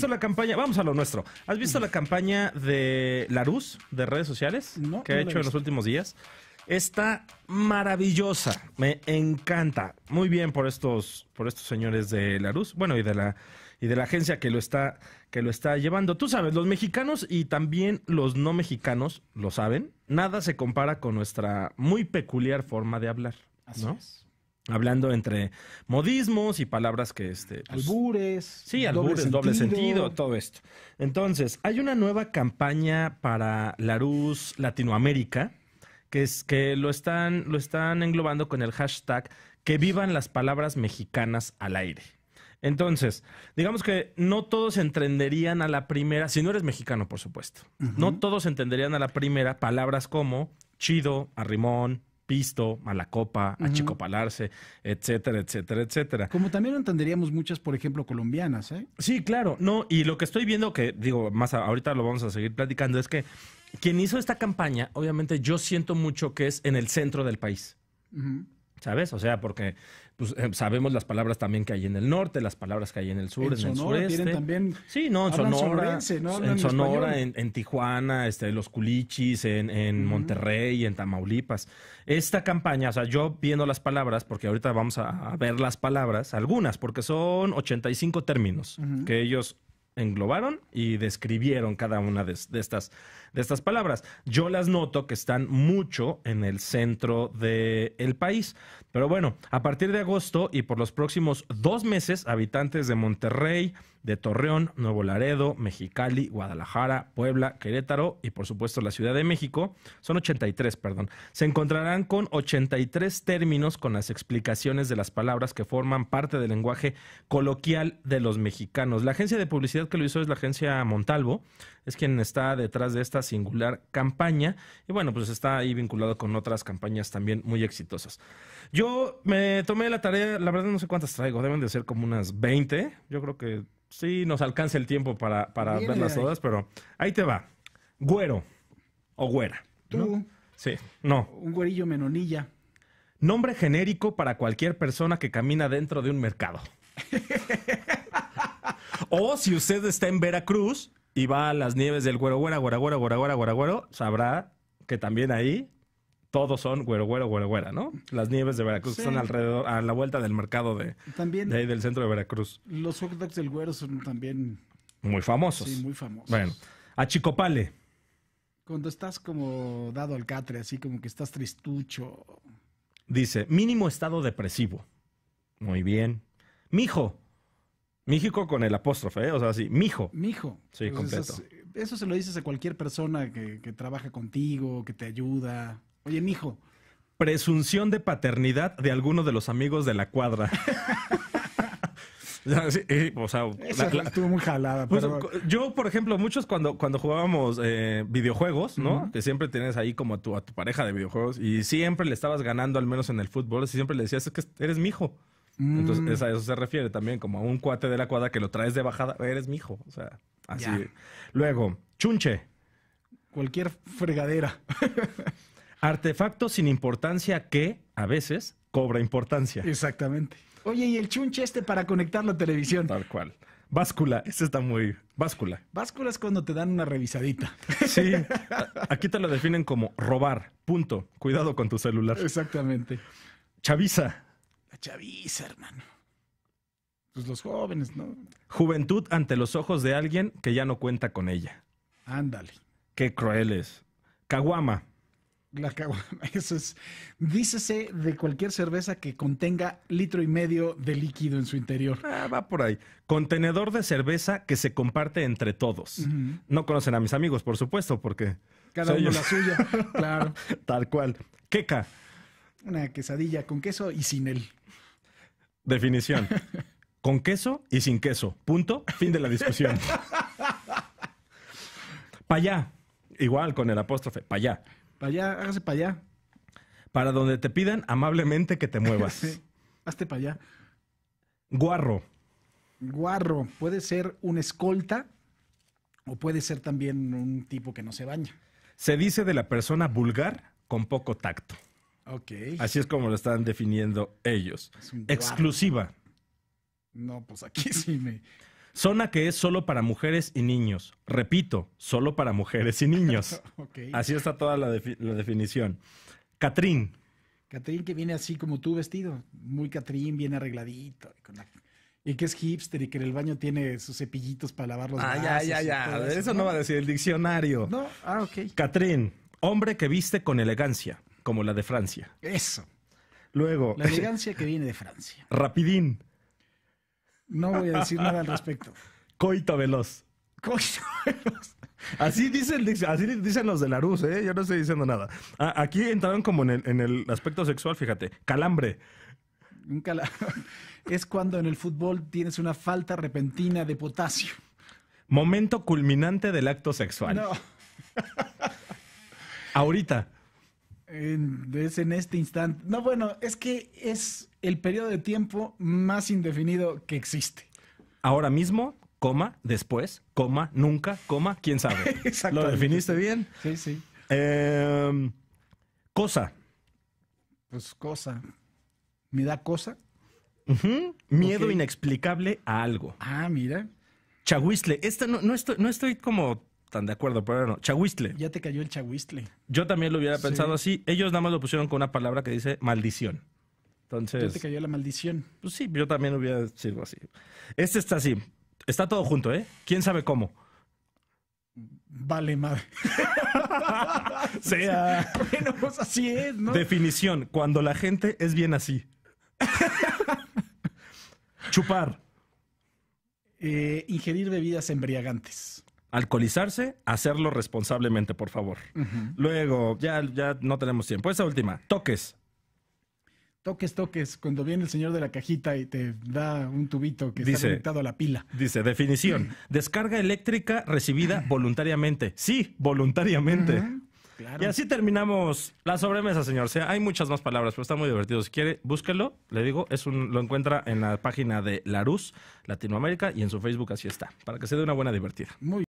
visto la campaña? Vamos a lo nuestro. ¿Has visto la campaña de Larus de redes sociales no, que ha hecho en los últimos días? Está maravillosa, me encanta. Muy bien por estos, por estos señores de Larus, bueno y de la y de la agencia que lo está que lo está llevando. Tú sabes, los mexicanos y también los no mexicanos lo saben. Nada se compara con nuestra muy peculiar forma de hablar, hablando entre modismos y palabras que este pues, albures sí albures en sentido. doble sentido. todo esto entonces hay una nueva campaña para luz Latinoamérica que es que lo están lo están englobando con el hashtag que vivan las palabras mexicanas al aire entonces, digamos que no todos entenderían a la primera, si no eres mexicano, por supuesto, no todos entenderían a la primera palabras como chido, arrimón, Pisto, Copa, copa, Chico Achicopalarse, etcétera, etcétera, etcétera. Como también entenderíamos muchas, por ejemplo, colombianas, ¿eh? Sí, claro, no, y lo que estoy viendo, que digo, más ahorita lo vamos a seguir platicando, es que quien hizo esta campaña, obviamente yo siento mucho que es en el centro del país. Ajá. ¿Sabes? O sea, porque pues, eh, sabemos las palabras también que hay en el norte, las palabras que hay en el sur, en, en Sonora, el También, sí, no, en Sonora, en, Sonora en, Tijuana, este, los culichis, en, en Monterrey, en Tamaulipas. Esta campaña, o sea, yo viendo las palabras, porque ahorita vamos a, ver las palabras, algunas, porque son 85 términos que ellos englobaron y describieron cada una de, estas, de estas palabras. Yo las noto que están mucho en el centro del país. Pero bueno, a partir de agosto y por los próximos dos meses, habitantes de Monterrey, de Torreón, Nuevo Laredo, Mexicali, Guadalajara, Puebla, Querétaro y por supuesto la Ciudad de México. Son 83, perdón. Se encontrarán con 83 términos con las explicaciones de las palabras que forman parte del lenguaje coloquial de los mexicanos. La agencia de publicidad que lo hizo es la agencia Montalvo, es quien está detrás de esta singular campaña y bueno, pues está ahí vinculado con otras campañas también muy exitosas. Yo me tomé la tarea, la verdad no sé cuántas traigo, deben de ser como unas 20, yo creo que Sí, nos alcanza el tiempo para, para ver las todas, pero ahí te va. Güero o güera. ¿Tú? Sí, no. Un güerillo menonilla. Nombre genérico para cualquier persona que camina dentro de un mercado. o si usted está en Veracruz y va a las nieves del güero, güera, güera, güera, güera, güera, güero, sabrá que también ahí todos son güero, güero, güero, güera, ¿no? Las nieves de Veracruz son están alrededor, a la vuelta del mercado de, también, de ahí del centro de Veracruz. Los hot dogs del güero son también... Muy famosos. Sí, muy famosos. Bueno, a Chicopale. Cuando estás como dado al catre, así como que estás tristucho. Dice, mínimo estado depresivo. Muy bien. Mijo. México con el apóstrofe, ¿eh? o sea, así mijo. Mijo. Sí, completo. eso se lo dices a cualquier persona que, que trabaja contigo, que te ayuda. Oye, mijo. Presunción de paternidad de alguno de los amigos de la cuadra. Eh, o sea, estuvo muy jalada. Pues, yo, por ejemplo, muchos cuando, cuando jugábamos eh, videojuegos, ¿no? Que siempre tienes ahí como a tu, a tu pareja de videojuegos y siempre le estabas ganando, al menos en el fútbol, siempre le decías, es que eres mi hijo. Entonces, mm. a eso se refiere también, como a un cuate de la cuadra que lo traes de bajada, eres mi hijo. O sea, así. Luego, chunche. Cualquier fregadera. Artefacto sin importancia que, a veces, cobra importancia. Exactamente. Oye, y el chunche este para conectar la televisión. Tal cual. Báscula, este está muy. Báscula. Báscula es cuando te dan una revisadita. Sí. Aquí te lo definen como robar. Punto. Cuidado con tu celular. Exactamente. Chaviza. La chaviza, hermano. Pues los jóvenes, ¿no? Juventud ante los ojos de alguien que ya no cuenta con ella. Ándale. Qué cruel es. Caguama. La eso es. Dícese de cualquier cerveza que contenga litro y medio de líquido en su interior. Ah, va por ahí. Contenedor de cerveza que se comparte entre todos. No conocen a mis amigos, por supuesto, porque. Cada uno la suya, claro. Tal cual. Queca. Una quesadilla con queso y sin él. Definición. con queso y sin queso. Punto. Fin de la discusión. Payá. Igual con el apóstrofe. Payá. Para allá, hágase para allá. Para donde te pidan amablemente que te muevas. Hazte para allá. Guarro. Guarro. Puede ser un escolta o puede ser también un tipo que no se baña. Se dice de la persona vulgar con poco tacto. Ok. Así es como lo están definiendo ellos. Exclusiva. No, pues aquí sí me. Zona que es solo para mujeres y niños. Repito, solo para mujeres y niños. Así está toda la, definición. Catrín. Catrín que viene así como tú vestido. Muy Catrín, bien arregladito. Y que es hipster y que en el baño tiene sus cepillitos para lavar los ah, ya, ya, ya. Eso, eso no va a decir el diccionario. No, ah, ok. Catrín, hombre que viste con elegancia, como la de Francia. Eso. Luego. La elegancia que viene de Francia. Rapidín. No voy a decir nada al respecto. Coito veloz. Coito veloz. Así dicen, los de la luz, ¿eh? Yo no estoy diciendo nada. Ah, aquí entraron como en el, aspecto sexual, fíjate. Calambre. Un es cuando en el fútbol tienes una falta repentina de potasio. Momento culminante del acto sexual. No. Ahorita. En, es en este instante. No, bueno, es que es el periodo de tiempo más indefinido que existe. Ahora mismo, coma, después, coma, nunca, coma, quién sabe. Lo definiste bien. Sí, sí. Em, cosa. Pues cosa. ¿Me da cosa? Miedo inexplicable a algo. Ah, mira. Chagüistle. Esta no, estoy, no estoy como están de acuerdo, pero no. Chahuistle. Ya te cayó el chahuistle. Yo también lo hubiera pensado así. Ellos nada más lo pusieron con una palabra que dice maldición. Entonces. Ya te cayó la maldición. Pues sí, yo también hubiera dicho así. Este está así. Está todo junto, ¿eh? ¿Quién sabe cómo? Vale, madre. sea. Ah. Bueno, pues así es, ¿no? Definición: cuando la gente es bien así. Chupar. Eh, ingerir bebidas embriagantes alcoholizarse, hacerlo responsablemente, por favor. Luego, ya, ya no tenemos tiempo. Esa última, toques. Toques, toques, cuando viene el señor de la cajita y te da un tubito que está conectado a la pila. Dice, definición, descarga eléctrica recibida voluntariamente. Sí, voluntariamente. Y así terminamos la sobremesa, señor. sea, hay muchas más palabras, pero está muy divertido. Si quiere, búsquelo. Le digo, es un, lo encuentra en la página de Larus Latinoamérica y en su Facebook así está, para que se dé una buena divertida. Muy